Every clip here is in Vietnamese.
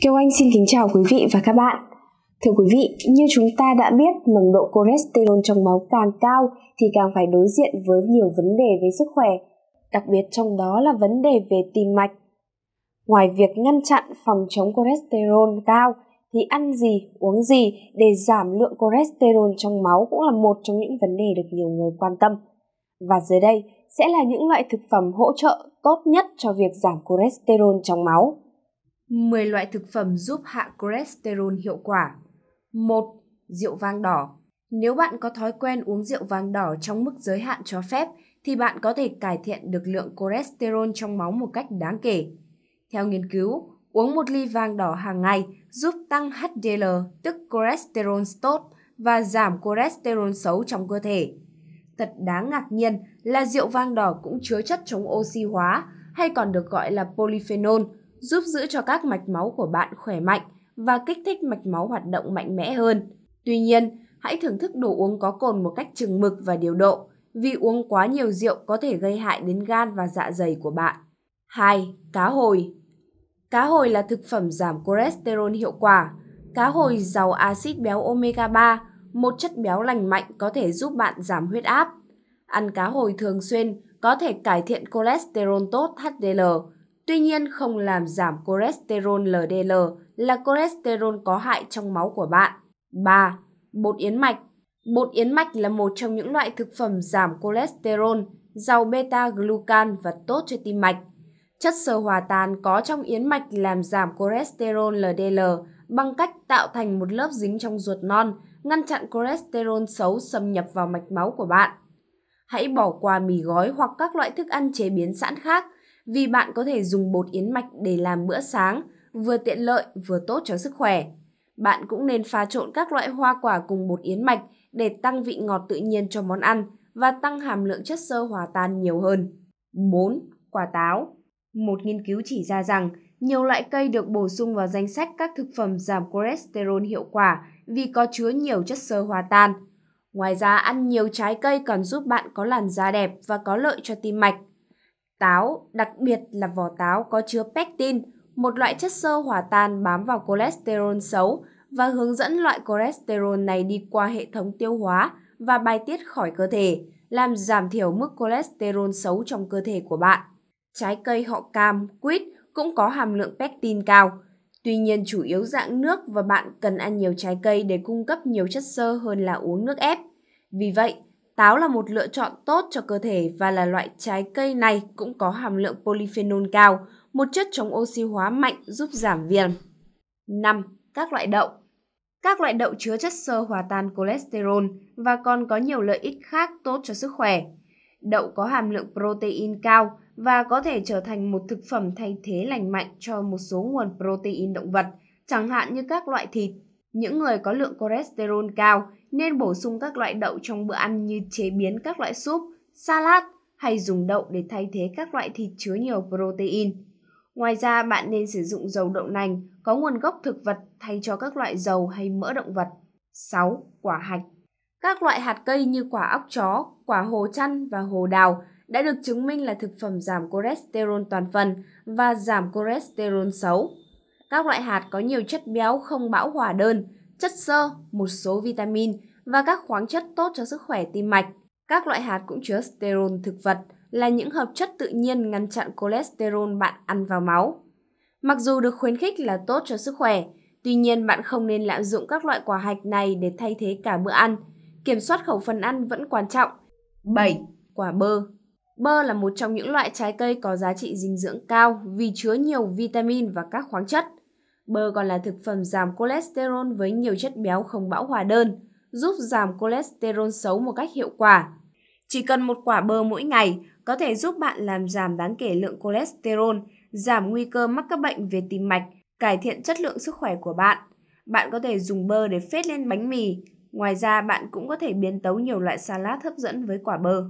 Kêu Anh xin kính chào quý vị và các bạn. Thưa quý vị, như chúng ta đã biết, nồng độ cholesterol trong máu càng cao thì càng phải đối diện với nhiều vấn đề về sức khỏe, đặc biệt trong đó là vấn đề về tim mạch. Ngoài việc ngăn chặn phòng chống cholesterol cao thì ăn gì, uống gì để giảm lượng cholesterol trong máu cũng là một trong những vấn đề được nhiều người quan tâm. Và dưới đây sẽ là những loại thực phẩm hỗ trợ tốt nhất cho việc giảm cholesterol trong máu. 10 loại thực phẩm giúp hạ cholesterol hiệu quả. 1. Rượu vang đỏ. Nếu bạn có thói quen uống rượu vang đỏ trong mức giới hạn cho phép thì bạn có thể cải thiện được lượng cholesterol trong máu một cách đáng kể. Theo nghiên cứu, uống một ly vang đỏ hàng ngày giúp tăng HDL, tức cholesterol tốt, và giảm cholesterol xấu trong cơ thể. Thật đáng ngạc nhiên là rượu vang đỏ cũng chứa chất chống oxy hóa hay còn được gọi là polyphenol, giúp giữ cho các mạch máu của bạn khỏe mạnh và kích thích mạch máu hoạt động mạnh mẽ hơn. Tuy nhiên, hãy thưởng thức đồ uống có cồn một cách chừng mực và điều độ, vì uống quá nhiều rượu có thể gây hại đến gan và dạ dày của bạn. 2. Cá hồi Cá hồi là thực phẩm giảm cholesterol hiệu quả. Cá hồi giàu axit béo omega 3, một chất béo lành mạnh có thể giúp bạn giảm huyết áp. Ăn cá hồi thường xuyên có thể cải thiện cholesterol tốt HDL, Tuy nhiên, không làm giảm cholesterol LDL là cholesterol có hại trong máu của bạn. 3. Bột yến mạch Bột yến mạch là một trong những loại thực phẩm giảm cholesterol, giàu beta-glucan và tốt cho tim mạch. Chất sơ hòa tan có trong yến mạch làm giảm cholesterol LDL bằng cách tạo thành một lớp dính trong ruột non, ngăn chặn cholesterol xấu xâm nhập vào mạch máu của bạn. Hãy bỏ qua mì gói hoặc các loại thức ăn chế biến sẵn khác vì bạn có thể dùng bột yến mạch để làm bữa sáng, vừa tiện lợi vừa tốt cho sức khỏe. Bạn cũng nên pha trộn các loại hoa quả cùng bột yến mạch để tăng vị ngọt tự nhiên cho món ăn và tăng hàm lượng chất xơ hòa tan nhiều hơn. 4. Quả táo Một nghiên cứu chỉ ra rằng nhiều loại cây được bổ sung vào danh sách các thực phẩm giảm cholesterol hiệu quả vì có chứa nhiều chất xơ hòa tan. Ngoài ra, ăn nhiều trái cây còn giúp bạn có làn da đẹp và có lợi cho tim mạch. Táo, đặc biệt là vỏ táo có chứa pectin, một loại chất xơ hòa tan bám vào cholesterol xấu và hướng dẫn loại cholesterol này đi qua hệ thống tiêu hóa và bài tiết khỏi cơ thể, làm giảm thiểu mức cholesterol xấu trong cơ thể của bạn. Trái cây họ cam, quýt cũng có hàm lượng pectin cao. Tuy nhiên chủ yếu dạng nước và bạn cần ăn nhiều trái cây để cung cấp nhiều chất xơ hơn là uống nước ép. Vì vậy, Táo là một lựa chọn tốt cho cơ thể và là loại trái cây này cũng có hàm lượng polyphenol cao, một chất chống oxy hóa mạnh giúp giảm viêm. 5. Các loại đậu Các loại đậu chứa chất xơ hòa tan cholesterol và còn có nhiều lợi ích khác tốt cho sức khỏe. Đậu có hàm lượng protein cao và có thể trở thành một thực phẩm thay thế lành mạnh cho một số nguồn protein động vật, chẳng hạn như các loại thịt, những người có lượng cholesterol cao nên bổ sung các loại đậu trong bữa ăn như chế biến các loại súp, salad hay dùng đậu để thay thế các loại thịt chứa nhiều protein. Ngoài ra, bạn nên sử dụng dầu đậu nành có nguồn gốc thực vật thay cho các loại dầu hay mỡ động vật. 6. Quả hạch Các loại hạt cây như quả óc chó, quả hồ chăn và hồ đào đã được chứng minh là thực phẩm giảm cholesterol toàn phần và giảm cholesterol xấu. Các loại hạt có nhiều chất béo không bão hòa đơn, chất xơ, một số vitamin và các khoáng chất tốt cho sức khỏe tim mạch. Các loại hạt cũng chứa sterol thực vật, là những hợp chất tự nhiên ngăn chặn cholesterol bạn ăn vào máu. Mặc dù được khuyến khích là tốt cho sức khỏe, tuy nhiên bạn không nên lạm dụng các loại quả hạch này để thay thế cả bữa ăn. Kiểm soát khẩu phần ăn vẫn quan trọng. 7. Quả bơ Bơ là một trong những loại trái cây có giá trị dinh dưỡng cao vì chứa nhiều vitamin và các khoáng chất. Bơ còn là thực phẩm giảm cholesterol với nhiều chất béo không bão hòa đơn, giúp giảm cholesterol xấu một cách hiệu quả. Chỉ cần một quả bơ mỗi ngày có thể giúp bạn làm giảm đáng kể lượng cholesterol, giảm nguy cơ mắc các bệnh về tim mạch, cải thiện chất lượng sức khỏe của bạn. Bạn có thể dùng bơ để phết lên bánh mì. Ngoài ra, bạn cũng có thể biến tấu nhiều loại salad hấp dẫn với quả bơ.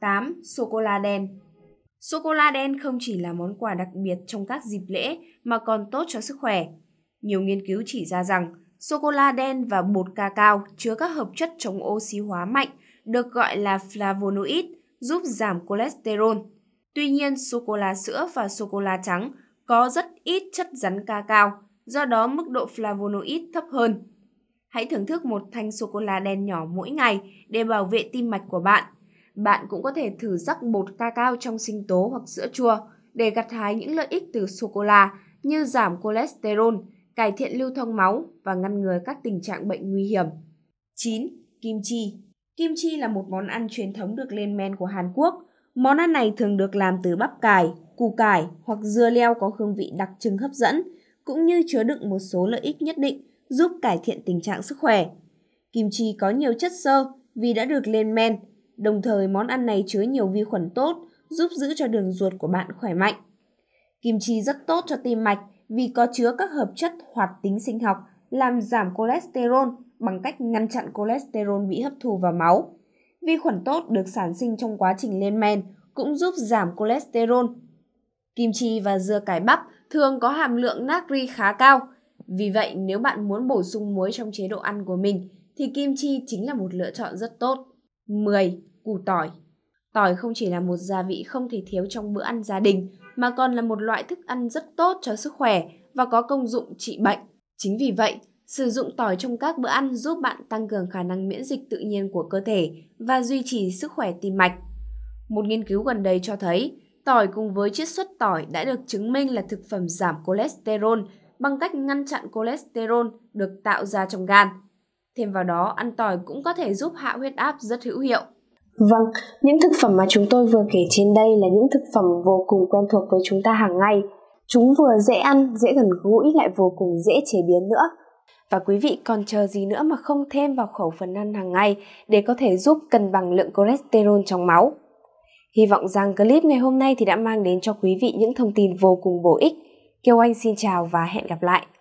8. Sô cô la đen. Sô cô la đen không chỉ là món quà đặc biệt trong các dịp lễ mà còn tốt cho sức khỏe. Nhiều nghiên cứu chỉ ra rằng sô cô la đen và bột ca cao chứa các hợp chất chống oxy hóa mạnh được gọi là flavonoid, giúp giảm cholesterol. Tuy nhiên, sô cô la sữa và sô cô la trắng có rất ít chất rắn ca cao, do đó mức độ flavonoid thấp hơn. Hãy thưởng thức một thanh sô cô la đen nhỏ mỗi ngày để bảo vệ tim mạch của bạn. Bạn cũng có thể thử rắc bột ca cao trong sinh tố hoặc sữa chua để gặt hái những lợi ích từ sô-cô-la như giảm cholesterol, cải thiện lưu thông máu và ngăn ngừa các tình trạng bệnh nguy hiểm. 9. Kim chi Kim chi là một món ăn truyền thống được lên men của Hàn Quốc. Món ăn này thường được làm từ bắp cải, củ cải hoặc dưa leo có hương vị đặc trưng hấp dẫn, cũng như chứa đựng một số lợi ích nhất định giúp cải thiện tình trạng sức khỏe. Kim chi có nhiều chất xơ vì đã được lên men, Đồng thời món ăn này chứa nhiều vi khuẩn tốt, giúp giữ cho đường ruột của bạn khỏe mạnh. Kim chi rất tốt cho tim mạch vì có chứa các hợp chất hoạt tính sinh học làm giảm cholesterol bằng cách ngăn chặn cholesterol bị hấp thụ vào máu. Vi khuẩn tốt được sản sinh trong quá trình lên men cũng giúp giảm cholesterol. Kim chi và dưa cải bắp thường có hàm lượng natri khá cao. Vì vậy, nếu bạn muốn bổ sung muối trong chế độ ăn của mình thì kim chi chính là một lựa chọn rất tốt. 10. Củ tỏi Tỏi không chỉ là một gia vị không thể thiếu trong bữa ăn gia đình, mà còn là một loại thức ăn rất tốt cho sức khỏe và có công dụng trị bệnh. Chính vì vậy, sử dụng tỏi trong các bữa ăn giúp bạn tăng cường khả năng miễn dịch tự nhiên của cơ thể và duy trì sức khỏe tim mạch. Một nghiên cứu gần đây cho thấy, tỏi cùng với chiết xuất tỏi đã được chứng minh là thực phẩm giảm cholesterol bằng cách ngăn chặn cholesterol được tạo ra trong gan. Thêm vào đó, ăn tỏi cũng có thể giúp hạ huyết áp rất hữu hiệu. Vâng, những thực phẩm mà chúng tôi vừa kể trên đây là những thực phẩm vô cùng quen thuộc với chúng ta hàng ngày. Chúng vừa dễ ăn, dễ gần gũi lại vô cùng dễ chế biến nữa. Và quý vị còn chờ gì nữa mà không thêm vào khẩu phần ăn hàng ngày để có thể giúp cân bằng lượng cholesterol trong máu. Hy vọng rằng clip ngày hôm nay thì đã mang đến cho quý vị những thông tin vô cùng bổ ích. Kiều Anh xin chào và hẹn gặp lại.